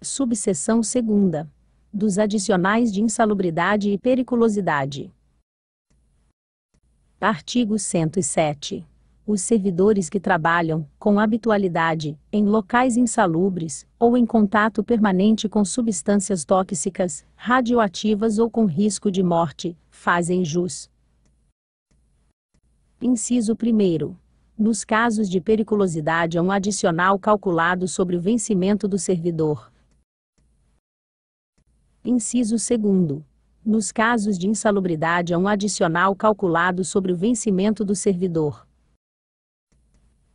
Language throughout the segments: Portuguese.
Subseção 2. Dos adicionais de insalubridade e periculosidade. Artigo 107. Os servidores que trabalham, com habitualidade, em locais insalubres, ou em contato permanente com substâncias tóxicas, radioativas ou com risco de morte, fazem jus. Inciso 1. Nos casos de periculosidade, há um adicional calculado sobre o vencimento do servidor, Inciso 2. Nos casos de insalubridade há um adicional calculado sobre o vencimento do servidor.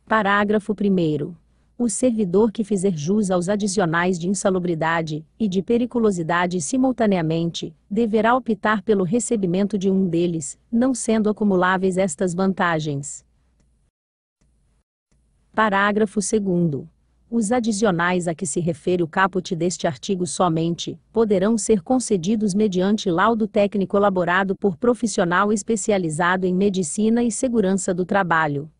Parágrafo 1. O servidor que fizer jus aos adicionais de insalubridade e de periculosidade simultaneamente, deverá optar pelo recebimento de um deles, não sendo acumuláveis estas vantagens. Parágrafo 2. Os adicionais a que se refere o caput deste artigo somente poderão ser concedidos mediante laudo técnico elaborado por profissional especializado em medicina e segurança do trabalho.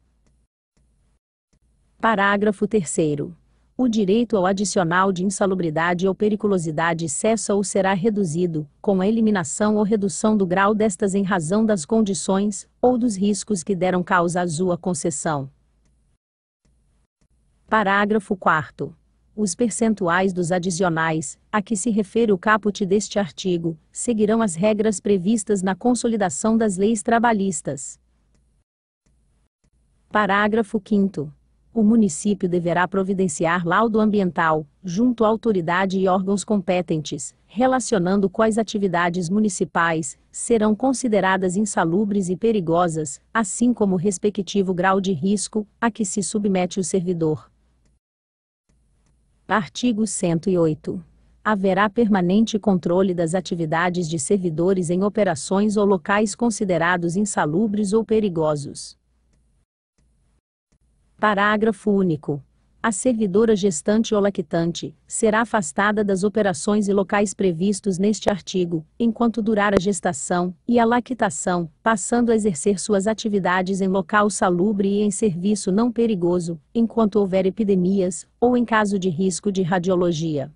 Parágrafo 3 o direito ao adicional de insalubridade ou periculosidade cessa ou será reduzido, com a eliminação ou redução do grau destas em razão das condições ou dos riscos que deram causa à sua concessão. Parágrafo 4 os percentuais dos adicionais, a que se refere o caput deste artigo, seguirão as regras previstas na Consolidação das Leis Trabalhistas. Parágrafo 5. O município deverá providenciar laudo ambiental, junto à autoridade e órgãos competentes, relacionando quais atividades municipais serão consideradas insalubres e perigosas, assim como o respectivo grau de risco a que se submete o servidor Artigo 108. Haverá permanente controle das atividades de servidores em operações ou locais considerados insalubres ou perigosos. Parágrafo único a servidora gestante ou lactante será afastada das operações e locais previstos neste artigo, enquanto durar a gestação e a lactação, passando a exercer suas atividades em local salubre e em serviço não perigoso, enquanto houver epidemias ou em caso de risco de radiologia.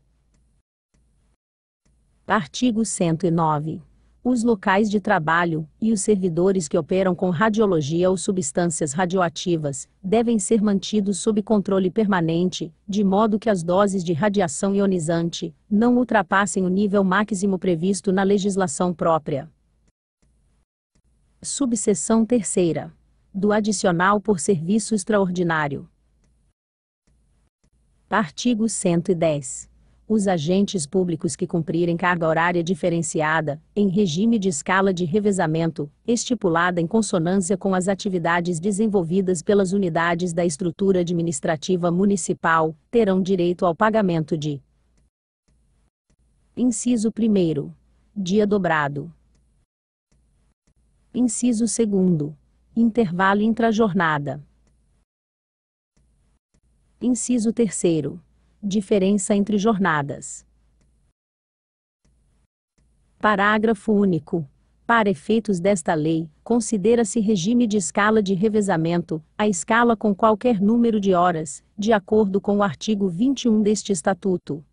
Artigo 109 os locais de trabalho e os servidores que operam com radiologia ou substâncias radioativas devem ser mantidos sob controle permanente, de modo que as doses de radiação ionizante não ultrapassem o nível máximo previsto na legislação própria. Subseção terceira. Do adicional por serviço extraordinário. Artigo 110 os agentes públicos que cumprirem carga horária diferenciada, em regime de escala de revezamento, estipulada em consonância com as atividades desenvolvidas pelas unidades da estrutura administrativa municipal, terão direito ao pagamento de Inciso 1. Dia dobrado. Inciso 2. Intervalo intrajornada. Inciso 3 Diferença entre jornadas. Parágrafo único. Para efeitos desta lei, considera-se regime de escala de revezamento, a escala com qualquer número de horas, de acordo com o artigo 21 deste Estatuto.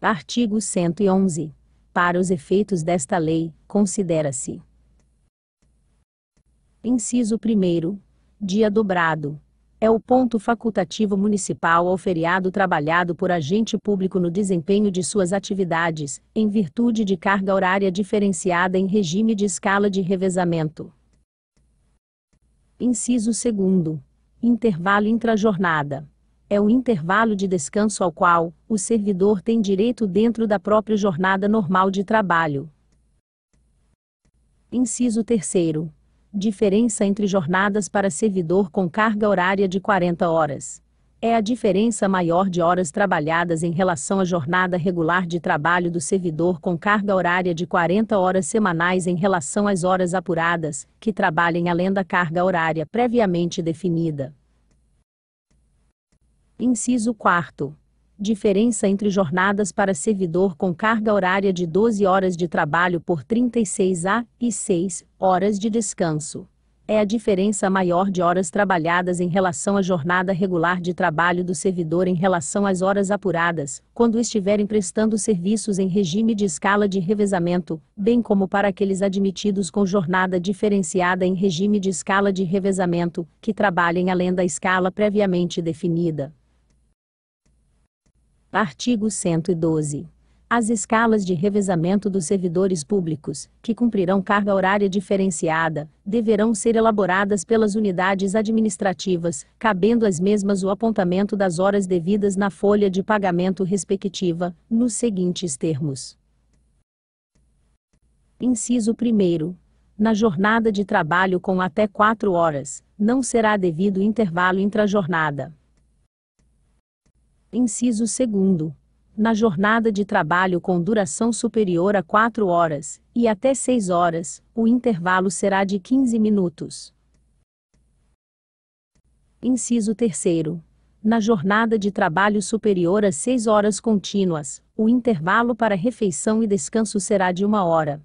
Artigo 111. Para os efeitos desta lei, considera-se: Inciso 1. Dia dobrado é o ponto facultativo municipal ao feriado trabalhado por agente público no desempenho de suas atividades, em virtude de carga horária diferenciada em regime de escala de revezamento. Inciso 2. Intervalo intrajornada. É o intervalo de descanso ao qual o servidor tem direito dentro da própria jornada normal de trabalho. Inciso 3 Diferença entre jornadas para servidor com carga horária de 40 horas. É a diferença maior de horas trabalhadas em relação à jornada regular de trabalho do servidor com carga horária de 40 horas semanais em relação às horas apuradas, que trabalhem além da carga horária previamente definida. Inciso 4. Diferença entre jornadas para servidor com carga horária de 12 horas de trabalho por 36 a e 6 horas de descanso. É a diferença maior de horas trabalhadas em relação à jornada regular de trabalho do servidor em relação às horas apuradas, quando estiverem prestando serviços em regime de escala de revezamento, bem como para aqueles admitidos com jornada diferenciada em regime de escala de revezamento, que trabalhem além da escala previamente definida. Artigo 112. As escalas de revezamento dos servidores públicos, que cumprirão carga horária diferenciada, deverão ser elaboradas pelas unidades administrativas, cabendo às mesmas o apontamento das horas devidas na folha de pagamento respectiva, nos seguintes termos. Inciso 1 na jornada de trabalho com até 4 horas, não será devido intervalo intra-jornada. Inciso 2. Na jornada de trabalho com duração superior a 4 horas e até 6 horas, o intervalo será de 15 minutos. Inciso 3. Na jornada de trabalho superior a 6 horas contínuas, o intervalo para refeição e descanso será de 1 hora.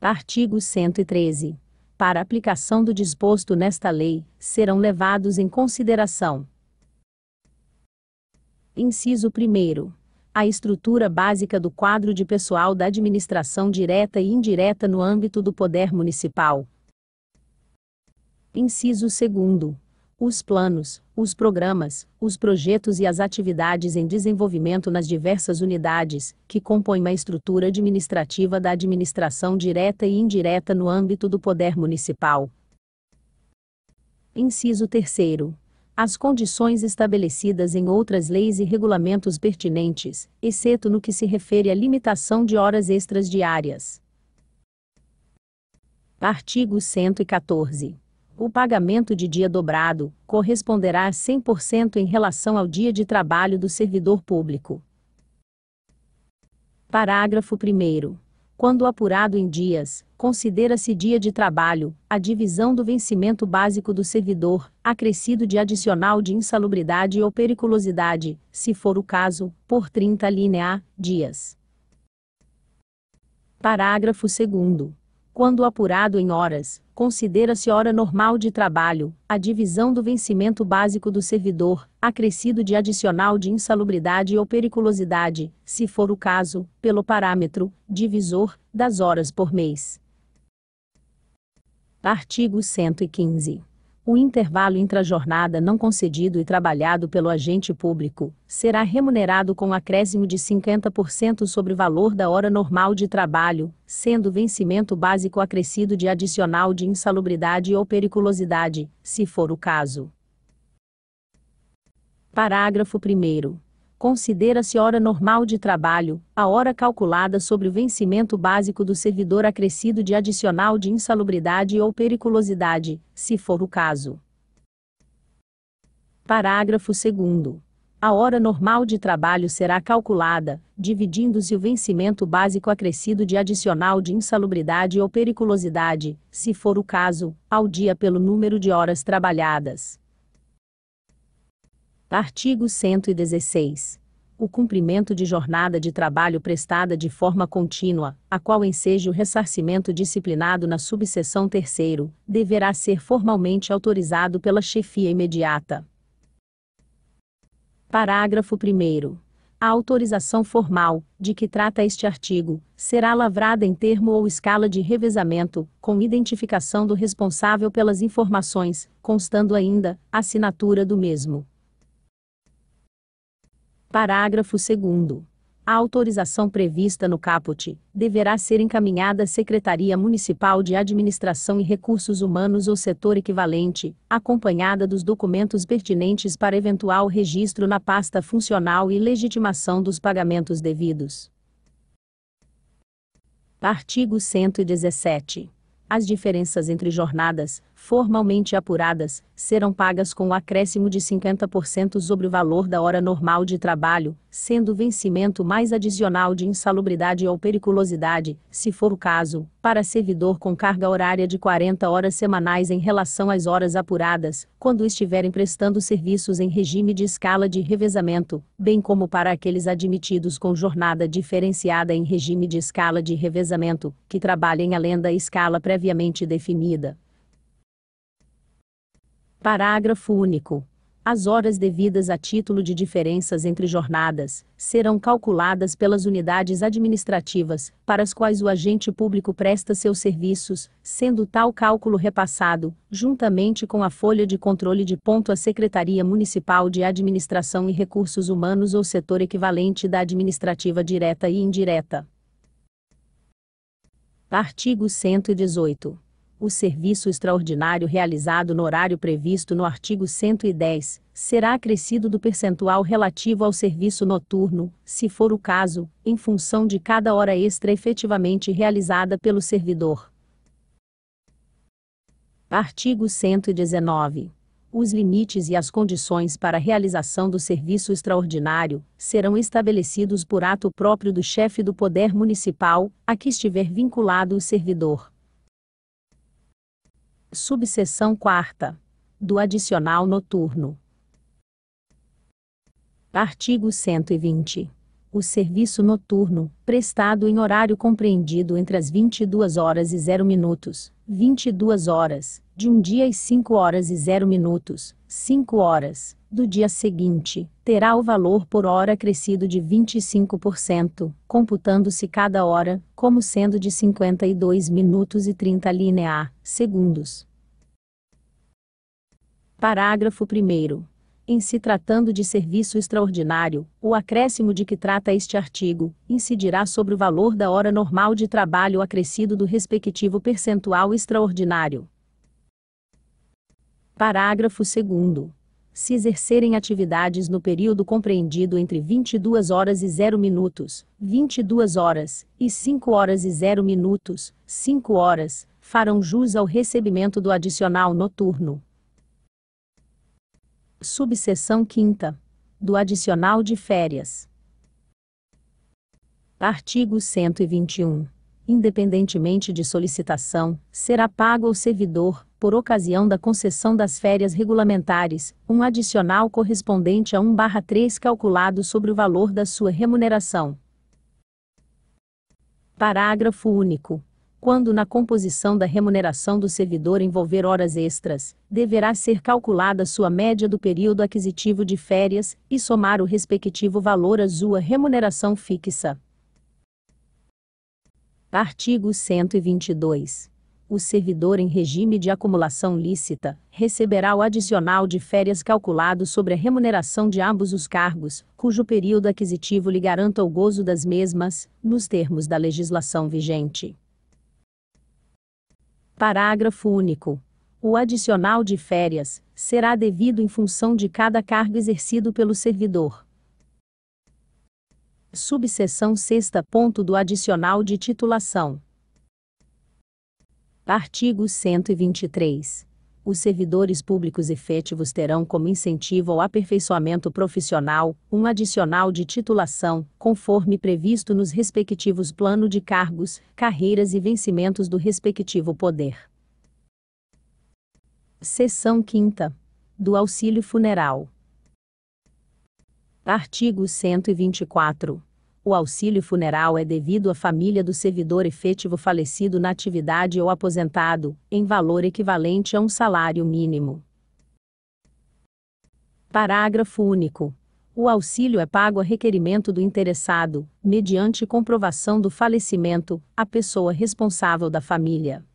Artigo 113 para aplicação do disposto nesta lei, serão levados em consideração Inciso 1. A estrutura básica do quadro de pessoal da administração direta e indireta no âmbito do poder municipal. Inciso 2. Os planos, os programas, os projetos e as atividades em desenvolvimento nas diversas unidades, que compõem a estrutura administrativa da administração direta e indireta no âmbito do poder municipal. Inciso 3 as condições estabelecidas em outras leis e regulamentos pertinentes, exceto no que se refere à limitação de horas extras diárias. Artigo 114 o pagamento de dia dobrado corresponderá a 100% em relação ao dia de trabalho do servidor público. Parágrafo 1 quando apurado em dias, considera-se dia de trabalho, a divisão do vencimento básico do servidor, acrescido de adicional de insalubridade ou periculosidade, se for o caso, por 30 linha dias. Parágrafo 2. Quando apurado em horas, Considera-se hora normal de trabalho, a divisão do vencimento básico do servidor, acrescido de adicional de insalubridade ou periculosidade, se for o caso, pelo parâmetro, divisor, das horas por mês. Artigo 115 o intervalo intra-jornada não concedido e trabalhado pelo agente público será remunerado com um acréscimo de 50% sobre o valor da hora normal de trabalho, sendo vencimento básico acrescido de adicional de insalubridade ou periculosidade, se for o caso. Parágrafo 1 considera-se hora normal de trabalho, a hora calculada sobre o vencimento básico do servidor acrescido de adicional de insalubridade ou periculosidade, se for o caso. Parágrafo 2. A hora normal de trabalho será calculada, dividindo-se o vencimento básico acrescido de adicional de insalubridade ou periculosidade, se for o caso, ao dia pelo número de horas trabalhadas. Artigo 116. O cumprimento de jornada de trabalho prestada de forma contínua, a qual enseja o ressarcimento disciplinado na subseção terceiro, deverá ser formalmente autorizado pela chefia imediata. Parágrafo 1 a autorização formal, de que trata este artigo, será lavrada em termo ou escala de revezamento, com identificação do responsável pelas informações, constando ainda a assinatura do mesmo. Parágrafo 2. A autorização prevista no caput deverá ser encaminhada à Secretaria Municipal de Administração e Recursos Humanos ou setor equivalente, acompanhada dos documentos pertinentes para eventual registro na pasta funcional e legitimação dos pagamentos devidos. Artigo 117. As diferenças entre jornadas, formalmente apuradas, serão pagas com o acréscimo de 50% sobre o valor da hora normal de trabalho, sendo o vencimento mais adicional de insalubridade ou periculosidade, se for o caso, para servidor com carga horária de 40 horas semanais em relação às horas apuradas, quando estiverem prestando serviços em regime de escala de revezamento, bem como para aqueles admitidos com jornada diferenciada em regime de escala de revezamento, que trabalhem além da escala previamente definida. Parágrafo único. As horas devidas a título de diferenças entre jornadas serão calculadas pelas unidades administrativas para as quais o agente público presta seus serviços, sendo tal cálculo repassado, juntamente com a folha de controle de ponto à Secretaria Municipal de Administração e Recursos Humanos ou setor equivalente da administrativa direta e indireta. Artigo 118 o serviço extraordinário realizado no horário previsto no artigo 110 será acrescido do percentual relativo ao serviço noturno, se for o caso, em função de cada hora extra efetivamente realizada pelo servidor. Artigo 119. Os limites e as condições para a realização do serviço extraordinário serão estabelecidos por ato próprio do chefe do Poder Municipal, a que estiver vinculado o servidor. Subseção 4. Do adicional noturno. Artigo 120. O serviço noturno, prestado em horário compreendido entre as 22 horas e 0 minutos, 22 horas, de um dia e 5 horas e 0 minutos, 5 horas, do dia seguinte, terá o valor por hora crescido de 25%, computando-se cada hora, como sendo de 52 minutos e 30 linear segundos. Parágrafo 1 em se tratando de serviço extraordinário, o acréscimo de que trata este artigo incidirá sobre o valor da hora normal de trabalho acrescido do respectivo percentual extraordinário. Parágrafo 2 se exercerem atividades no período compreendido entre 22 horas e 0 minutos, 22 horas e 5 horas e 0 minutos, 5 horas, farão jus ao recebimento do adicional noturno. Subseção 5 do adicional de férias. Artigo 121. Independentemente de solicitação, será pago ao servidor, por ocasião da concessão das férias regulamentares, um adicional correspondente a 1/3 calculado sobre o valor da sua remuneração. Parágrafo único quando na composição da remuneração do servidor envolver horas extras, deverá ser calculada sua média do período aquisitivo de férias e somar o respectivo valor à sua remuneração fixa. Artigo 122 o servidor em regime de acumulação lícita receberá o adicional de férias calculado sobre a remuneração de ambos os cargos, cujo período aquisitivo lhe garanta o gozo das mesmas, nos termos da legislação vigente. Parágrafo único. O adicional de férias será devido em função de cada cargo exercido pelo servidor. Subseção 6. Ponto do adicional de titulação. Artigo 123. Os servidores públicos efetivos terão como incentivo ao aperfeiçoamento profissional um adicional de titulação, conforme previsto nos respectivos plano de cargos, carreiras e vencimentos do respectivo poder. Seção 5. Do auxílio funeral. Artigo 124 o auxílio funeral é devido à família do servidor efetivo falecido na atividade ou aposentado, em valor equivalente a um salário mínimo. Parágrafo único. O auxílio é pago a requerimento do interessado, mediante comprovação do falecimento, a pessoa responsável da família.